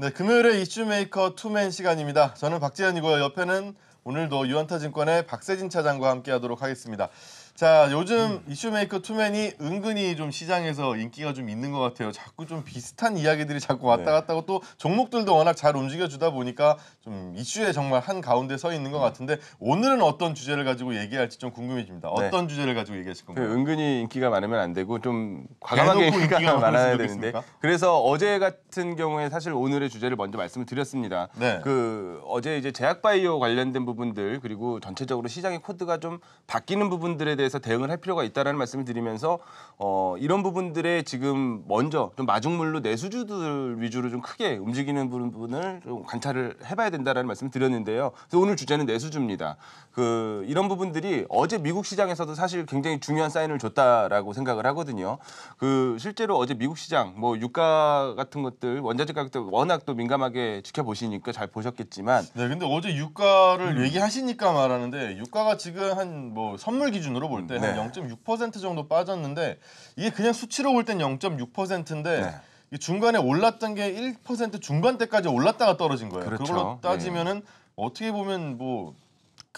네, 금요일에 이슈 메이커 투맨 시간입니다. 저는 박재현이고요. 옆에는 오늘도 유한타증권의 박세진 차장과 함께하도록 하겠습니다. 자 요즘 이슈메이커 투맨이 은근히 좀 시장에서 인기가 좀 있는 것 같아요. 자꾸 좀 비슷한 이야기들이 자꾸 왔다 네. 갔다 하고 또 종목들도 워낙 잘 움직여주다 보니까 좀 이슈에 정말 한 가운데 서 있는 것 음. 같은데 오늘은 어떤 주제를 가지고 얘기할지 좀 궁금해집니다. 네. 어떤 주제를 가지고 얘기하실 그 건가요? 그 은근히 인기가 많으면 안 되고 좀 과감하게 인기가, 인기가 많아야 되는데 그래서 어제 같은 경우에 사실 오늘의 주제를 먼저 말씀을 드렸습니다. 네. 그 어제 이제 제약 바이오 관련된 부분들 그리고 전체적으로 시장의 코드가 좀 바뀌는 부분들에 대해서 대해서 대응을 할 필요가 있다는 라 말씀을 드리면서 어, 이런 부분들에 지금 먼저 좀 마중물로 내수주들 위주로 좀 크게 움직이는 부분을 좀 관찰을 해봐야 된다는 말씀을 드렸는데요. 그래서 오늘 주제는 내수주입니다. 그 이런 부분들이 어제 미국 시장에서도 사실 굉장히 중요한 사인을 줬다라고 생각을 하거든요. 그 실제로 어제 미국 시장 뭐 유가 같은 것들 원자재 가격들 워낙 또 민감하게 지켜보시니까 잘 보셨겠지만 네 근데 어제 유가를 음. 얘기하시니까 말하는데 유가가 지금 한 뭐 선물 기준으로 볼볼 때는 0.6% 정도 빠졌는데 이게 그냥 수치로 볼 땐 0.6%인데 네. 이 중간에 올랐던 게 1% 중반대까지 올랐다가 떨어진 거예요. 그렇죠. 그걸로 네. 따지면은 어떻게 보면 뭐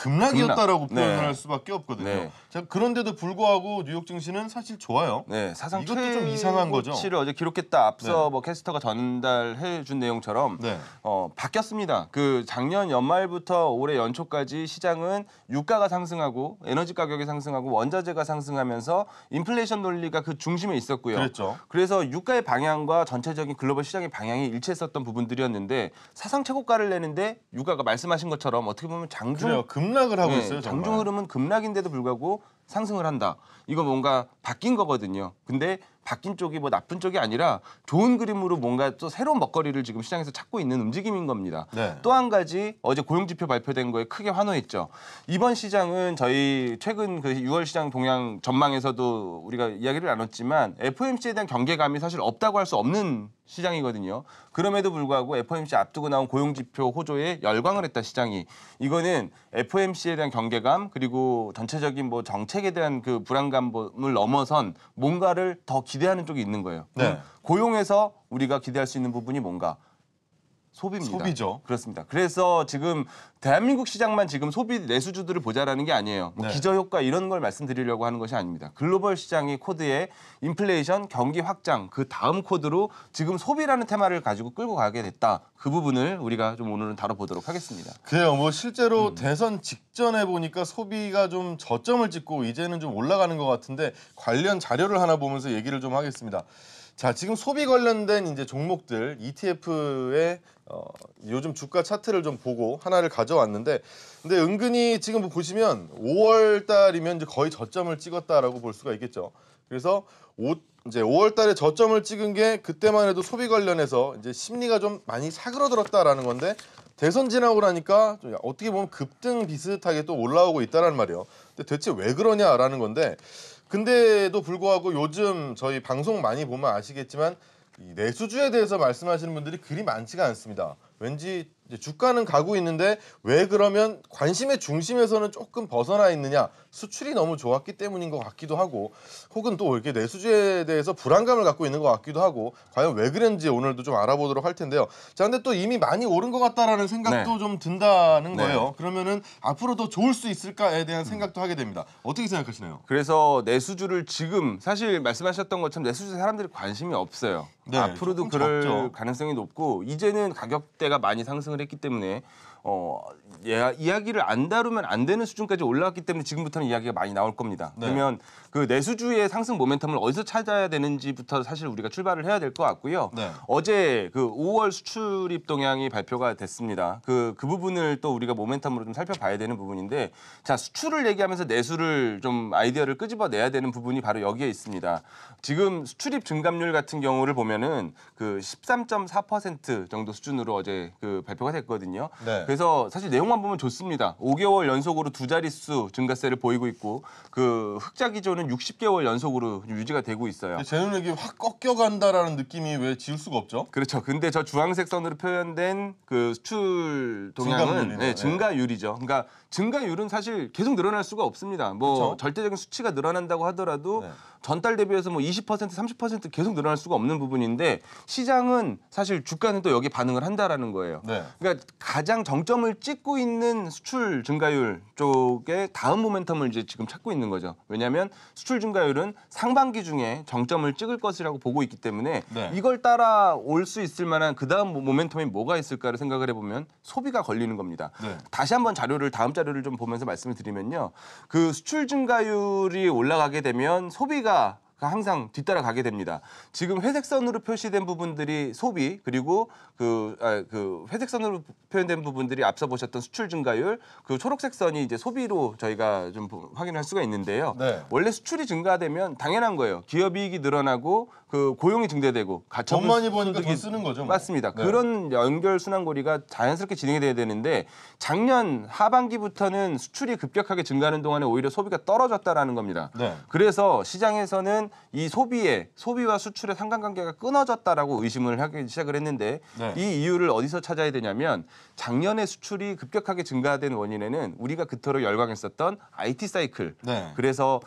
급락이었다라고 급락. 네. 표현할 네. 수밖에 없거든요. 네. 자, 그런데도 불구하고 뉴욕 증시는 사실 좋아요. 네, 사상 이것도 좀 이상한 거죠. 치를 어제 기록했다. 앞서 네. 뭐 캐스터가 전달해 준 내용처럼 네. 어, 바뀌었습니다. 그 작년 연말부터 올해 연초까지 시장은 유가가 상승하고 에너지 가격이 상승하고 원자재가 상승하면서 인플레이션 논리가 그 중심에 있었고요. 그랬죠. 그래서 유가의 방향과 전체적인 글로벌 시장의 방향이 일치했었던 부분들이었는데 사상 최고가를 내는데 유가가 말씀하신 것처럼 어떻게 보면 장중 그래요. 급락을 하고 네, 있어요. 정말. 장중 흐름은 급락인데도 불구하고 상승을 한다. 이거 뭔가 바뀐 거거든요. 근데 바뀐 쪽이 뭐 나쁜 쪽이 아니라 좋은 그림으로 뭔가 또 새로운 먹거리를 지금 시장에서 찾고 있는 움직임인 겁니다. 네. 또한 가지 어제 고용지표 발표된 거에 크게 환호했죠. 이번 시장은 저희 최근 그 6월 시장 동향 전망에서도 우리가 이야기를 나눴지만 FOMC에 대한 경계감이 사실 없다고 할 수 없는 시장이거든요. 그럼에도 불구하고 FOMC 앞두고 나온 고용지표 호조에 열광을 했다 시장이. 이거는 FOMC에 대한 경계감 그리고 전체적인 뭐 정책에 대한 그 불안감을 넘어선 뭔가를 더 기대 기대하는 쪽이 있는 거예요. 네. 음. 고용에서 우리가 기대할 수 있는 부분이 뭔가 소비입니다. 소비죠. 그렇습니다. 그래서 지금 대한민국 시장만 지금 소비 내수주들을 보자라는 게 아니에요. 뭐 네. 기저효과 이런 걸 말씀드리려고 하는 것이 아닙니다. 글로벌 시장의 코드에 인플레이션, 경기 확장 그 다음 코드로 지금 소비라는 테마를 가지고 끌고 가게 됐다. 그 부분을 우리가 좀 오늘은 다뤄보도록 하겠습니다. 그래요. 뭐 실제로 음. 대선 직전에 보니까 소비가 좀 저점을 찍고 이제는 좀 올라가는 것 같은데 관련 자료를 하나 보면서 얘기를 좀 하겠습니다. 자 지금 소비 관련된 이제 종목들 ETF의 어, 요즘 주가 차트를 좀 보고 하나를 가져왔는데 근데 은근히 지금 보시면 5월 달이면 이제 거의 저점을 찍었다라고 볼 수가 있겠죠. 그래서 오, 이제 5월 달에 저점을 찍은 게 그때만 해도 소비 관련해서 이제 심리가 좀 많이 사그러들었다라는 건데 대선 지나고 나니까 좀 어떻게 보면 급등 비슷하게 또 올라오고 있다란 말이에요. 근데 대체 왜 그러냐라는 건데 근데도 불구하고 요즘 저희 방송 많이 보면 아시겠지만 이 내수주에 대해서 말씀하시는 분들이 그리 많지가 않습니다. 왠지 주가는 가고 있는데 왜 그러면 관심의 중심에서는 조금 벗어나 있느냐 수출이 너무 좋았기 때문인 것 같기도 하고 혹은 또 이렇게 내수주에 대해서 불안감을 갖고 있는 것 같기도 하고 과연 왜그런지 오늘도 좀 알아보도록 할 텐데요. 자, 근데 또 이미 많이 오른 것 같다라는 생각도 네. 좀 든다는 네. 거예요. 그러면은 앞으로 더 좋을 수 있을까에 대한 생각도 하게 됩니다. 어떻게 생각하시나요? 그래서 내수주를 지금 사실 말씀하셨던 것처럼 내수주 사람들이 관심이 없어요. 네, 앞으로도 그럴 적죠. 가능성이 높고 이제는 가격대가 많이 상승을 했기 때문에 어, 예, 이야기를 안 다루면 안 되는 수준까지 올라왔기 때문에 지금부터는 이야기가 많이 나올 겁니다. 네. 그러면 그 내수주의 상승 모멘텀을 어디서 찾아야 되는지부터 사실 우리가 출발을 해야 될 것 같고요. 네. 어제 그 5월 수출입 동향이 발표가 됐습니다. 그, 그 부분을 또 우리가 모멘텀으로 좀 살펴봐야 되는 부분인데 자, 수출을 얘기하면서 내수를 좀 아이디어를 끄집어내야 되는 부분이 바로 여기에 있습니다. 지금 수출입 증감률 같은 경우를 보면은 그 13.4% 정도 수준으로 어제 그 발표가 됐거든요. 네. 그래서 사실 내용만 보면 좋습니다. 5개월 연속으로 두 자릿수 증가세를 보이고 있고 그 흑자 기조는 60개월 연속으로 유지가 되고 있어요. 제 눈에 이확 꺾여간다라는 느낌이 왜 지울 수가 없죠? 그렇죠. 근데 저 주황색 선으로 표현된 그 수출 동향은 증가율이 네, 증가율이죠. 그러니까 증가율은 사실 계속 늘어날 수가 없습니다. 뭐 그렇죠. 절대적인 수치가 늘어난다고 하더라도 네. 전달 대비해서 뭐20% 30% 계속 늘어날 수가 없는 부분인데 시장은 사실 주가는 또 여기 반응을 한다라는 거예요. 네. 그러니까 가장 정점을 찍고 있는 수출 증가율 쪽에 다음 모멘텀을 이제 지금 찾고 있는 거죠. 왜냐하면 수출 증가율은 상반기 중에 정점을 찍을 것이라고 보고 있기 때문에 네. 이걸 따라 올 수 있을 만한 그 다음 모멘텀이 뭐가 있을까를 생각을 해보면 소비가 걸리는 겁니다. 네. 다시 한번 자료를 다음 자료를 좀 보면서 말씀을 드리면요, 그 수출 증가율이 올라가게 되면 소비가 소비 그 항상 뒤따라 가게 됩니다. 지금 회색선으로 표시된 부분들이 소비 그리고 그, 아, 그 회색선으로 표현된 부분들이 앞서 보셨던 수출 증가율 그 초록색 선이 이제 소비로 저희가 좀 확인할 수가 있는데요. 네. 원래 수출이 증가되면 당연한 거예요. 기업이익이 늘어나고 그 고용이 등대되고 가처분 돈 많이 버니까 돈 쓰는 거죠. 뭐. 맞습니다. 네. 그런 연결 순환고리가 자연스럽게 진행이 돼야 되는데 작년 하반기부터는 수출이 급격하게 증가하는 동안에 오히려 소비가 떨어졌다라는 겁니다. 네. 그래서 시장에서는 이 소비의 소비와 수출의 상관관계가 끊어졌다라고 의심을 하기 시작을 했는데 네. 이 이유를 어디서 찾아야 되냐면 작년에 수출이 급격하게 증가된 원인에는 우리가 그토록 열광했었던 IT 사이클. 네. 그래서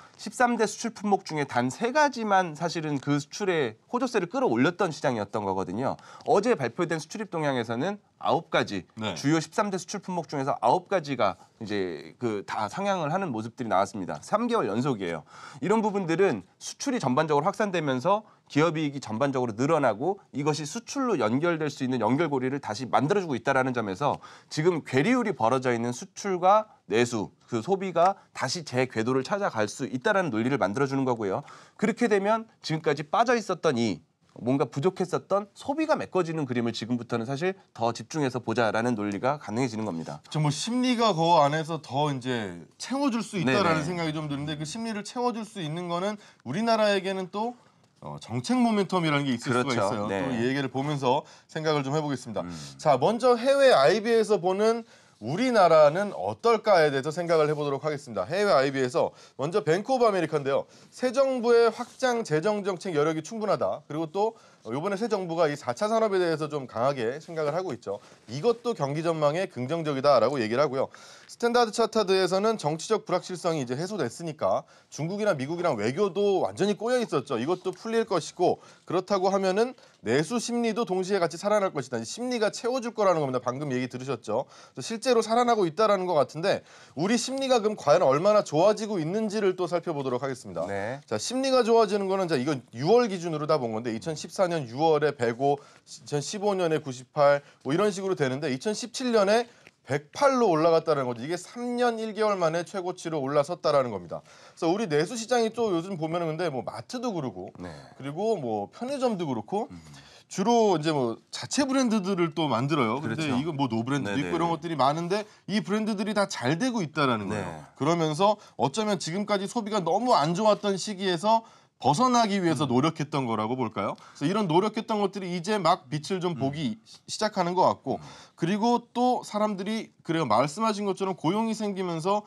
13대 수출 품목 중에 단 세 가지만 사실은 그 수출의 호조세, 호조세를 끌어올렸던 시장이었던 거거든요. 어제 발표된 수출입 동향에서는 아홉 가지 네. 주요 13대 수출 품목 중에서 아홉 가지가 이제 그 다 상향을 하는 모습들이 나왔습니다. 3개월 연속이에요. 이런 부분들은 수출이 전반적으로 확산되면서 기업이익이 전반적으로 늘어나고 이것이 수출로 연결될 수 있는 연결고리를 다시 만들어주고 있다라는 점에서 지금 괴리율이 벌어져 있는 수출과 내수 그 소비가 다시 제 궤도를 찾아갈 수 있다라는 논리를 만들어주는 거고요. 그렇게 되면 지금까지 빠져 있었던 이 뭔가 부족했었던 소비가 메꿔지는 그림을 지금부터는 사실 더 집중해서 보자라는 논리가 가능해지는 겁니다. 정말 뭐 심리가 그 안에서 더 이제 채워줄 수 있다라는 네네. 생각이 좀 드는데 그 심리를 채워줄 수 있는 거는 우리나라에게는 또 어, 정책 모멘텀이라는 게 있을 그렇죠. 수가 있어요. 네. 또이 얘기를 보면서 생각을 좀 해보겠습니다. 음. 자, 먼저 해외 IB에서 보는 우리나라는 어떨까에 대해서 생각을 해보도록 하겠습니다. 해외 IB에서 먼저 벤쿠버 아메리카인데요새 정부의 확장 재정 정책 여력이 충분하다. 그리고 또 이번에 어, 새 정부가 이 4차 산업에 대해서 좀 강하게 생각을 하고 있죠. 이것도 경기 전망에 긍정적이다라고 얘기를 하고요. 스탠다드 차타드에서는 정치적 불확실성이 이제 해소됐으니까 중국이나 미국이랑 외교도 완전히 꼬여 있었죠. 이것도 풀릴 것이고 그렇다고 하면은 내수 심리도 동시에 같이 살아날 것이다. 심리가 채워줄 거라는 겁니다. 방금 얘기 들으셨죠. 실제로 살아나고 있다라는 것 같은데 우리 심리가 그럼 과연 얼마나 좋아지고 있는지를 또 살펴보도록 하겠습니다. 네. 자 심리가 좋아지는 거는 자 이건 6월 기준으로 다 본 건데 2014년 2014년 6월에 105, 2015년에 98, 뭐 이런 식으로 되는데 2017년에 108로 올라갔다는 거죠. 이게 3년 1개월 만에 최고치로 올라섰다라는 겁니다. 그래서 우리 내수 시장이 또 요즘 보면은 근데 뭐 마트도 그러고 네. 그리고 뭐 편의점도 그렇고 음. 주로 이제 뭐 자체 브랜드들을 또 만들어요. 그렇죠. 근데 이거 뭐 노브랜드도 있고 이런 것들이 많은데 이 브랜드들이 다 잘 되고 있다라는 네. 거예요. 네. 그러면서 어쩌면 지금까지 소비가 너무 안 좋았던 시기에서 벗어나기 위해서 노력했던 거라고 볼까요? 그래서 이런 노력했던 것들이 이제 막 빛을 좀 보기 시작하는 것 같고 그리고 또 사람들이 그래요. 말씀하신 것처럼 고용이 생기면서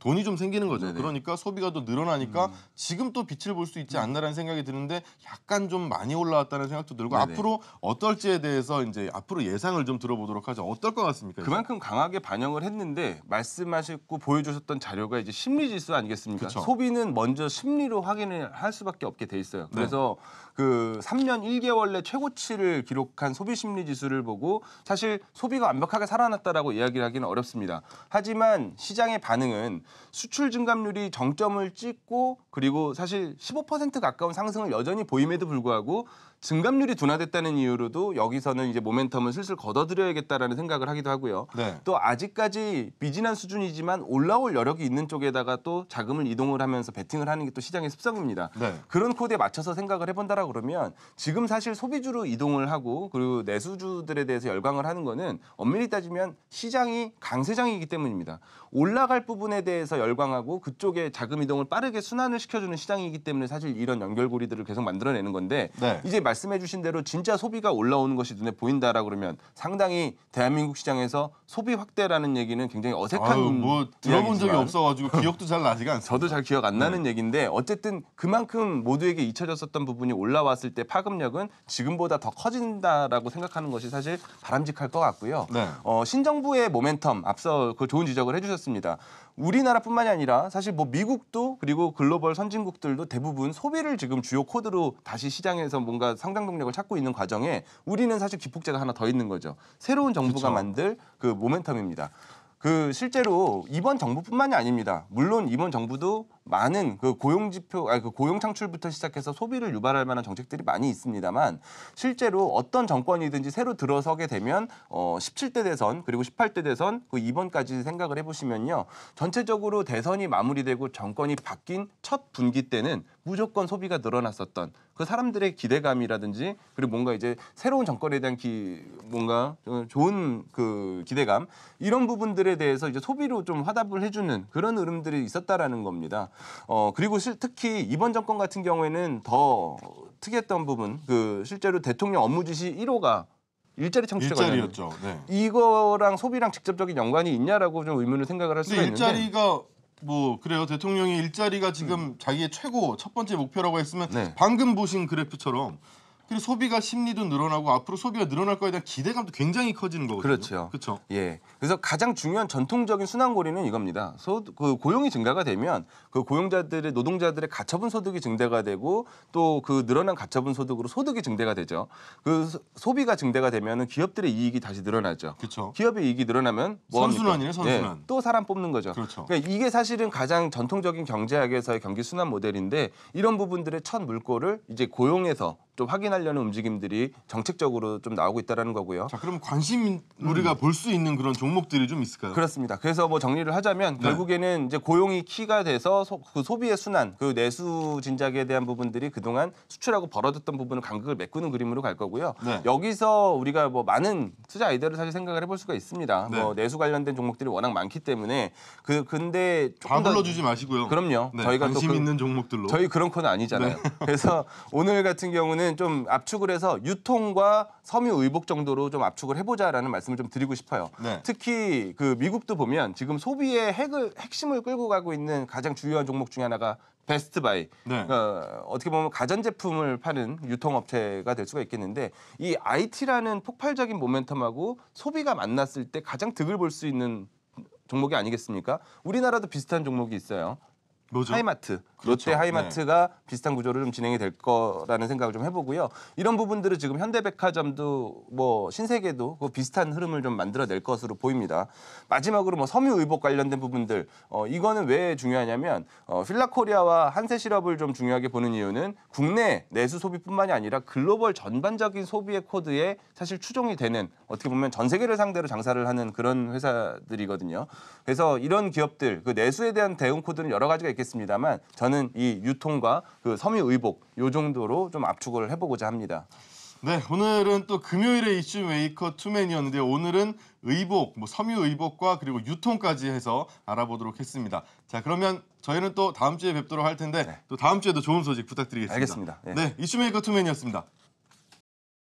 돈이 좀 생기는 거죠. 네네. 네. 그러니까 소비가 더 늘어나니까 음. 지금 또 빛을 볼 수 있지 음. 않나라는 생각이 드는데 약간 좀 많이 올라왔다는 생각도 들고 네네. 네. 앞으로 어떨지에 대해서 이제 앞으로 예상을 좀 들어보도록 하죠. 어떨 것 같습니까? 그만큼 강하게 반영을 했는데 말씀하셨고 보여주셨던 자료가 이제 심리 지수 아니겠습니까? 그쵸. 소비는 먼저 심리로 확인을 할 수밖에 없게 돼 있어요. 네. 그래서 네. 그 3년 1개월 내 최고치를 기록한 소비 심리 지수를 보고 사실 소비가 완벽하게 살아났다라고 이야기를 하기 말하기는 어렵습니다. 하지만 시장의 반응은 수출 증감률이 정점을 찍고 그리고 사실 15% 가까운 상승을 여전히 보임에도 불구하고 증감률이 둔화됐다는 이유로도 여기서는 이제 모멘텀을 슬슬 걷어들여야겠다라는 생각을 하기도 하고요. 네. 또 아직까지 미진한 수준이지만 올라올 여력이 있는 쪽에다가 또 자금을 이동을 하면서 베팅을 하는 게 또 시장의 습성입니다. 네. 그런 코드에 맞춰서 생각을 해본다라고 그러면 지금 사실 소비주로 이동을 하고 그리고 내수주들에 대해서 열광을 하는 거는 엄밀히 따지면 시장이 강세장이기 때문입니다. 올라갈 부분에 대해서 열광하고 그쪽에 자금 이동을 빠르게 순환을 시켜주는 시장이기 때문에 사실 이런 연결고리들을 계속 만들어내는 건데 네. 이제 말씀해 주신 대로 진짜 소비가 올라오는 것이 눈에 보인다라 고 그러면 상당히 대한민국 시장에서 소비 확대라는 얘기는 굉장히 어색한 아유, 뭐 들어본 적이 없어 가지고 기억도 잘 나지가 않 저도 잘 기억 안 네. 나는 네. 얘기인데 어쨌든 그만큼 모두에게 잊혀졌었던 부분이 올라왔을 때 파급력은 지금보다 더 커진다라고 생각하는 것이 사실 바람직할 것 같고요. 네. 어, 신정부의 모멘텀 앞서 그 좋은 지적을 해 주셨습니다. 우리나라뿐만이 아니라 사실 뭐 미국도 그리고 글로벌 선진국들도 대부분 소비를 지금 주요 코드로 다시 시장에서 뭔가 성장 동력을 찾고 있는 과정에 우리는 사실 기폭제가 하나 더 있는 거죠. 새로운 정부가 그쵸. 만들 그 모멘텀입니다. 그 실제로 이번 정부뿐만이 아닙니다. 물론 이번 정부도 많은 그 고용 지표, 아니 그 고용 창출부터 시작해서 소비를 유발할 만한 정책들이 많이 있습니다만 실제로 어떤 정권이든지 새로 들어서게 되면 어 17대 대선 그리고 18대 대선 그 이번까지 생각을 해보시면요 전체적으로 대선이 마무리되고 정권이 바뀐 첫 분기 때는 무조건 소비가 늘어났었던 그 사람들의 기대감이라든지 그리고 뭔가 이제 새로운 정권에 대한 기 뭔가 좋은 그 기대감 이런 부분들에 대해서 이제 소비로 좀 화답을 해주는 그런 흐름들이 있었다라는 겁니다. 어 그리고 실, 특히 이번 정권 같은 경우에는 더 특이했던 부분 그 실제로 대통령 업무 지시 1호가 일자리 창출이 일자리였죠. 네. 이거랑 소비랑 직접적인 연관이 있냐라고 좀 의문을 생각을 할 수가 있는데 일자리가 뭐 그래요 대통령이 일자리가 지금 음. 자기의 최고 첫 번째 목표라고 했으면 네. 방금 보신 그래프처럼 그리고 소비가 심리도 늘어나고 앞으로 소비가 늘어날 거에 대한 기대감도 굉장히 커지는 거거든요. 그렇죠. 그렇죠. 예. 그래서 가장 중요한 전통적인 순환고리는 이겁니다. 소, 그 고용이 증가가 되면 그 고용자들의 노동자들의 가처분 소득이 증대가 되고 또 그 늘어난 가처분 소득으로 소득이 증대가 되죠. 그 소비가 증대가 되면은 기업들의 이익이 다시 늘어나죠. 그렇죠. 기업의 이익이 늘어나면 뭐 선순환이네 예. 선순환. 예, 또 사람 뽑는 거죠. 그렇죠. 그러니까 이게 사실은 가장 전통적인 경제학에서의 경기 순환 모델인데 이런 부분들의 첫 물꼬를 이제 고용에서 좀 확인하려는 움직임들이 정책적으로 좀 나오고 있다라는 거고요. 자, 그럼 관심 우리가 음. 볼수 있는 그런 종목들이 좀 있을까요? 그렇습니다. 그래서 뭐 정리를 하자면 네. 결국에는 이제 고용이 키가 돼서 소, 그 소비의 순환, 그 내수 진작에 대한 부분들이 그동안 수출하고 벌어졌던 부분을 간극을 메꾸는 그림으로 갈 거고요. 네. 여기서 우리가 뭐 많은 투자 아이디어를 사실 생각을 해볼 수가 있습니다. 네. 뭐 내수 관련된 종목들이 워낙 많기 때문에 그 근데 다 불러주지 마시고요. 그럼요. 네, 저희가 관심 그, 있는 종목들로 저희 그런 건 아니잖아요. 네. 그래서 오늘 같은 경우는 저는 좀 압축을 해서 유통과 섬유 의복 정도로 좀 압축을 해보자라는 말씀을 좀 드리고 싶어요. 네. 특히 그 미국도 보면 지금 소비의 핵을 핵심을 끌고 가고 있는 가장 중요한 종목 중에 하나가 베스트바이 네. 어, 어떻게 보면 가전제품을 파는 유통업체가 될 수가 있겠는데 이 IT라는 폭발적인 모멘텀하고 소비가 만났을 때 가장 득을 볼 수 있는 종목이 아니겠습니까? 우리나라도 비슷한 종목이 있어요. 뭐죠? 하이마트. 그렇죠. 롯데 네. 하이마트가 비슷한 구조를 좀 진행이 될 거라는 생각을 좀 해보고요. 이런 부분들은 지금 현대백화점도 뭐 신세계도 그 비슷한 흐름을 좀 만들어낼 것으로 보입니다. 마지막으로 뭐 섬유의복 관련된 부분들 어, 이거는 왜 중요하냐면 어, 필라코리아와 한세실업을 좀 중요하게 보는 이유는 국내 내수 소비뿐만이 아니라 글로벌 전반적인 소비의 코드에 사실 추종이 되는 어떻게 보면 전 세계를 상대로 장사를 하는 그런 회사들이거든요. 그래서 이런 기업들 그 내수에 대한 대응 코드는 여러 가지가 있겠습니다만 전 저는 이 유통과 그 섬유 의복 요 정도로 좀 압축을 해보고자 합니다. 네, 오늘은 또 금요일에 이슈 메이커 투맨이었는데 오늘은 의복, 뭐 섬유 의복과 그리고 유통까지 해서 알아보도록 했습니다. 자, 그러면 저희는 또 다음 주에 뵙도록 할 텐데 네. 또 다음 주에도 좋은 소식 부탁드리겠습니다. 알겠습니다. 네, 네 이슈 메이커 투맨이었습니다.